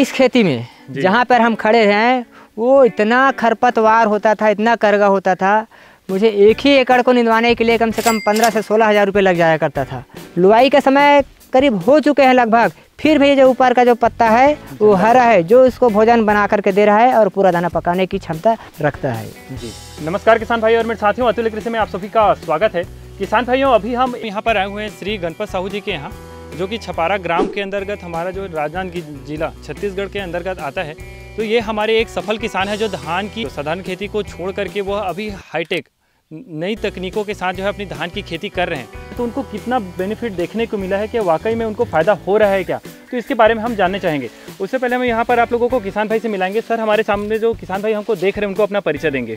इस खेती में जहाँ पर हम खड़े हैं वो इतना खरपतवार होता था इतना करगा होता था मुझे एक ही एकड़ को निंदवाने के लिए कम से कम पंद्रह से सोलह हज़ार रुपये लग जाया करता था लुआई का समय करीब हो चुके हैं लगभग फिर भी जो ऊपर का जो पत्ता है वो हरा है जो इसको भोजन बना करके दे रहा है और पूरा दाना पकाने की क्षमता रखता है जी नमस्कार किसान भाई और मेरे साथियों अतुल कृषि में आप सभी का स्वागत है किसान भाइयों अभी हम यहाँ पर आए हुए हैं श्री गणपत साहू जी के यहाँ जो कि छपारा ग्राम के अंतर्गत हमारा जो राजनांदगी जिला छत्तीसगढ़ के अंतर्गत आता है तो ये हमारे एक सफल किसान है जो धान की साधारण खेती को छोड़ करके वह अभी हाईटेक नई तकनीकों के साथ जो है अपनी धान की खेती कर रहे हैं तो उनको कितना बेनिफिट देखने को मिला है कि वाकई में उनको फ़ायदा हो रहा है क्या तो इसके बारे में हम जानना चाहेंगे उससे पहले हम यहाँ पर आप लोगों को किसान भाई से मिलाएंगे सर हमारे सामने जो किसान भाई हमको देख रहे हैं उनको अपना परिचय देंगे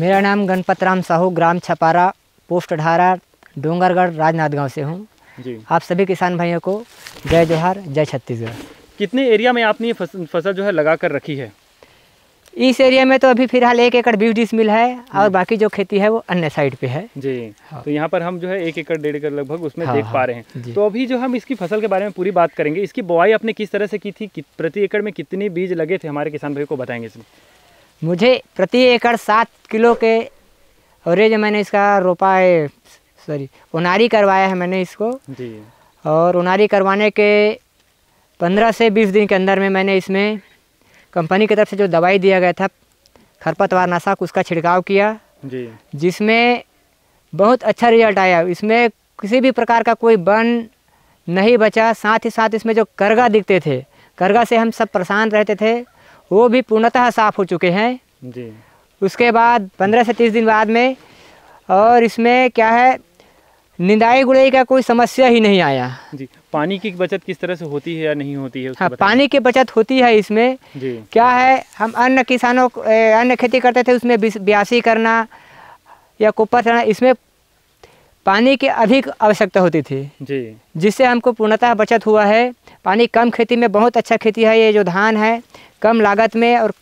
मेरा नाम गणपत राम साहू ग्राम छपारा पोस्ट अठारह डोंगरगढ़ राजनांदगांव से हूँ जी आप सभी किसान भाइयों को जय जोहार जय छत्तीसगढ़ कितने एरिया में आपने ये फसल जो है लगा कर रखी है इस एरिया में तो अभी फिलहाल एक एकड़ बीस मिल है और बाकी जो खेती है वो अन्य साइड पे है जी हाँ। तो यहाँ पर हम जो है एक एकड़ डेढ़ एकड़ लगभग उसमें हाँ, देख पा हाँ। रहे हैं तो अभी जो हम इसकी फसल के बारे में पूरी बात करेंगे इसकी बुआई आपने किस तरह से की थी प्रति एकड़ में कितने बीज लगे थे हमारे किसान भाई को बताएंगे इसमें मुझे प्रति एकड़ सात किलो के एवरेज मैंने इसका रोपा है सॉरी उनारी करवाया है मैंने इसको जी और उनारी करवाने के पंद्रह से बीस दिन के अंदर में मैंने इसमें कंपनी की तरफ से जो दवाई दिया गया था खरपतवार नाशक उसका छिड़काव किया जी जिसमें बहुत अच्छा रिजल्ट आया इसमें किसी भी प्रकार का कोई बन नहीं बचा साथ ही साथ इसमें जो करगा दिखते थे करगा से हम सब परेशान रहते थे वो भी पूर्णतः साफ़ हो चुके हैं जी उसके बाद पंद्रह से तीस दिन बाद में और इसमें क्या है निंदाई गुड़ाई का कोई समस्या ही नहीं आया जी पानी की बचत किस तरह से होती है या नहीं होती है हाँ पानी की बचत होती है इसमें जी क्या है हम अन्य किसानों अन्य खेती करते थे उसमें ब्यासी करना या कुप्पा चढ़ना इसमें पानी की अधिक आवश्यकता होती थी जी जिससे हमको पूर्णतः बचत हुआ है पानी कम खेती में बहुत अच्छा खेती है ये जो धान है कम लागत में और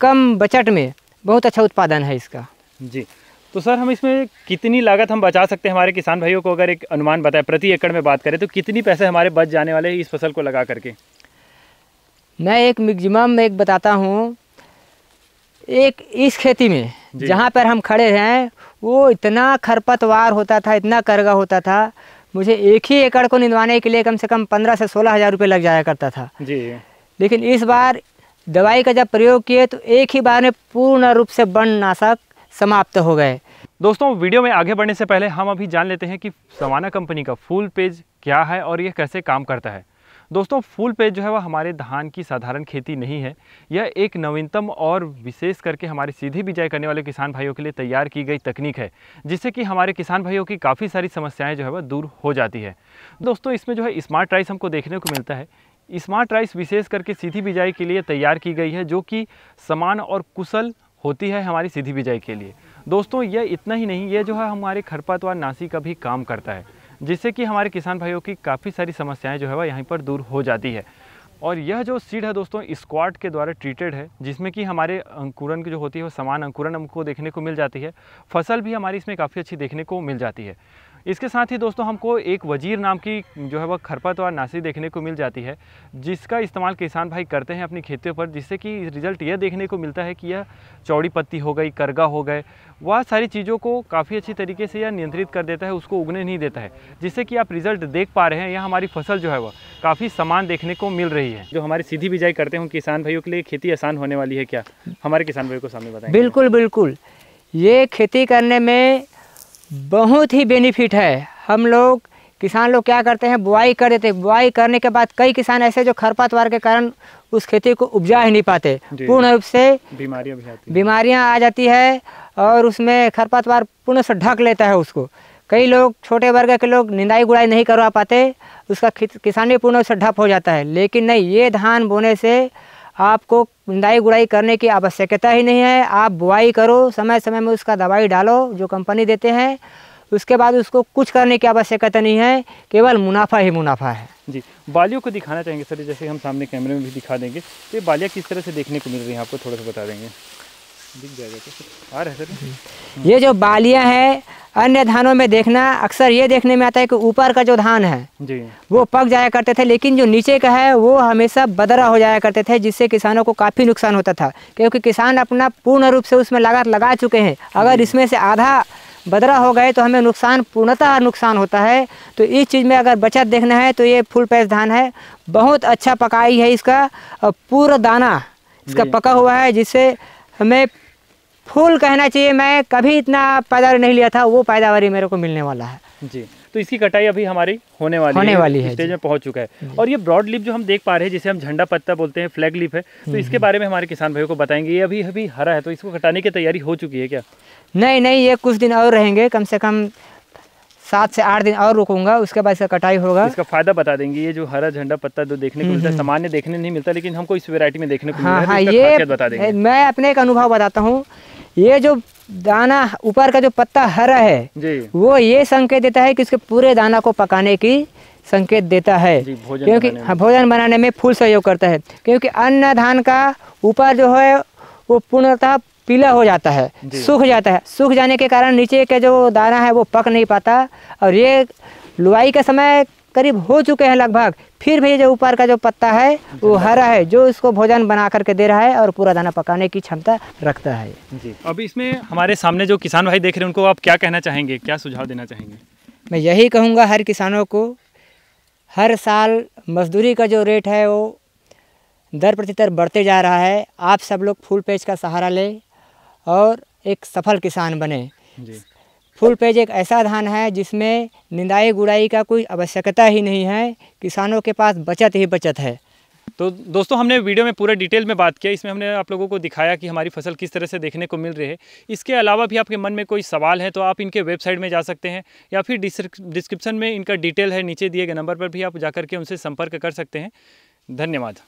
कम बचत में बहुत अच्छा उत्पादन है इसका जी तो सर हम इसमें कितनी लागत हम बचा सकते हैं हमारे किसान भाइयों को अगर एक अनुमान बताए प्रति एकड़ में बात करें तो कितनी पैसे हमारे बच जाने वाले हैं इस फसल को लगा करके मैं एक मिगजिमम एक बताता हूँ एक इस खेती में जहाँ पर हम खड़े हैं वो इतना खरपतवार होता था इतना करगा होता था मुझे एक ही एकड़ को निंदवाने के लिए कम से कम पंद्रह से सोलह हज़ार रुपये लग जाया करता था जी लेकिन इस बार दवाई का जब प्रयोग किए तो एक ही बार में पूर्ण रूप से वन नाशक समाप्त हो गए दोस्तों वीडियो में आगे बढ़ने से पहले हम अभी जान लेते हैं कि समाना कंपनी का फुल पेज क्या है और यह कैसे काम करता है दोस्तों फुल पेज जो है वह हमारे धान की साधारण खेती नहीं है यह एक नवीनतम और विशेष करके हमारे सीधे बिजाई करने वाले किसान भाइयों के लिए तैयार की गई तकनीक है जिससे कि हमारे किसान भाइयों की काफ़ी सारी समस्याएं जो है वह दूर हो जाती है दोस्तों इसमें जो है स्मार्ट राइस हमको देखने को मिलता है स्मार्ट राइस विशेष करके सीधी बिजाई के लिए तैयार की गई है जो कि समान और कुशल होती है हमारी सीधी बिजाई के लिए दोस्तों ये इतना ही नहीं ये जो है हमारे खरपतवार नासी का भी काम करता है जिससे कि हमारे किसान भाइयों की काफ़ी सारी समस्याएं जो है वह यहीं पर दूर हो जाती है और यह जो सीड है दोस्तों स्क्वाड के द्वारा ट्रीटेड है जिसमें कि हमारे अंकुरन की जो होती है वो समान अंकुरन हमको देखने को मिल जाती है फसल भी हमारी इसमें काफ़ी अच्छी देखने को मिल जाती है इसके साथ ही दोस्तों हमको एक वजीर नाम की जो है वह खरपतवार नासी देखने को मिल जाती है जिसका इस्तेमाल किसान भाई करते हैं अपनी खेतों पर जिससे कि रिजल्ट यह देखने को मिलता है कि यह चौड़ी पत्ती हो गई करगा हो गए वह सारी चीज़ों को काफ़ी अच्छी तरीके से यह नियंत्रित कर देता है उसको उगने नहीं देता है जिससे कि आप रिज़ल्ट देख पा रहे हैं यह हमारी फसल जो है वह काफ़ी सामान देखने को मिल रही है जो हमारी सीधी बिजाई करते हैं किसान भाइयों के लिए खेती आसान होने वाली है क्या हमारे किसान भाइयों को सामने बताएं बिल्कुल बिल्कुल ये खेती करने में बहुत ही बेनिफिट है हम लोग किसान लोग क्या करते हैं बुआई कर देते बुआई करने के बाद कई किसान ऐसे जो खरपतवार के कारण उस खेती को उपजा ही नहीं पाते पूर्ण रूप से बीमारियां बीमारियां आ जाती है और उसमें खरपतवार पूर्ण से ढक लेता है उसको कई लोग छोटे वर्ग के लोग निंदाई गुड़ाई नहीं करवा पाते उसका किसानी पूर्ण से ढप हो जाता है लेकिन नहीं ये धान बोने से आपको निंदाई गुड़ाई करने की आवश्यकता ही नहीं है आप बुआई करो समय समय में उसका दवाई डालो जो कंपनी देते हैं उसके बाद उसको कुछ करने की आवश्यकता नहीं है केवल मुनाफा ही मुनाफा है जी बालियों को दिखाना चाहेंगे सर जैसे हम सामने कैमरे में भी दिखा देंगे तो ये बालियाँ किस तरह से देखने को मिल रही हैं आपको थोड़ा सा बता देंगे दिख जाएगा आ रहा है सर ये जो बालियाँ हैं अन्य धानों में देखना अक्सर ये देखने में आता है कि ऊपर का जो धान है जी। वो पक जाया करते थे लेकिन जो नीचे का है वो हमेशा बदरा हो जाया करते थे जिससे किसानों को काफ़ी नुकसान होता था क्योंकि किसान अपना पूर्ण रूप से उसमें लागत लगा चुके हैं अगर इसमें से आधा बदरा हो गए तो हमें नुकसान पूर्णतः नुकसान होता है तो इस चीज़ में अगर बचत देखना है तो ये फुल पैस धान है बहुत अच्छा पकाई है इसका और पूरा दाना इसका पका हुआ है जिससे हमें फूल कहना चाहिए मैं कभी इतना पैदावार नहीं लिया था वो पैदावार मेरे को मिलने वाला है जी तो इसकी कटाई अभी हमारी होने वाली होने है, वाली है स्टेज में पहुंच चुका है और ये ब्रॉड लीफ जो हम देख पा रहे हैं जिसे हम झंडा पत्ता बोलते हैं फ्लैग लीफ है तो हम्म, इसके हम्म। बारे में हमारे किसान भाइयों को बताएंगे ये अभी अभी हरा है तो इसको कटाने की तैयारी हो चुकी है क्या नहीं नहीं ये कुछ दिन और रहेंगे कम से कम सात से आठ दिन और रुकूंगा उसके बाद इसका कटाई होगा इसका फायदा बता देंगे ये जो हरा झंडा पत्ता जो देखने को हम्म, मिलता है सामान्य देखने नहीं मिलता लेकिन हमको इस वेरायटी में देखने को हाँ, मिलता है तो हाँ, ये बता देंगे मैं अपने एक अनुभव बताता हूँ ये जो दाना ऊपर का जो पत्ता हरा है जी। वो ये संकेत देता है कि उसके पूरे दाना को पकाने की संकेत देता है क्योंकि हाँ, भोजन बनाने में फूल सहयोग करता है क्योंकि अन्न धान का ऊपर जो है वो पूर्णतः पीला हो जाता है सूख जाता है सूख जाने के कारण नीचे का जो दाना है वो पक नहीं पाता और ये लुवाई के समय करीब हो चुके हैं लगभग फिर भी जो ऊपर का जो पत्ता है वो हरा है जो इसको भोजन बना करके दे रहा है और पूरा दाना पकाने की क्षमता रखता है जी अब इसमें हमारे सामने जो किसान भाई देख रहे हैं उनको आप क्या कहना चाहेंगे क्या सुझाव देना चाहेंगे मैं यही कहूँगा हर किसानों को हर साल मजदूरी का जो रेट है वो दर प्रतितर बढ़ते जा रहा है आप सब लोग फूल पेज का सहारा लें और एक सफल किसान बने जी फुल पेज एक ऐसा धान है जिसमें निंदाई गुड़ाई का कोई आवश्यकता ही नहीं है किसानों के पास बचत ही बचत है तो दोस्तों हमने वीडियो में पूरा डिटेल में बात किया इसमें हमने आप लोगों को दिखाया कि हमारी फसल किस तरह से देखने को मिल रही है इसके अलावा भी आपके मन में कोई सवाल है तो आप इनके वेबसाइट में जा सकते हैं या फिर डिस्क्रिप्शन में इनका डिटेल है नीचे दिए गए नंबर पर भी आप जाकर के उनसे संपर्क कर सकते हैं धन्यवाद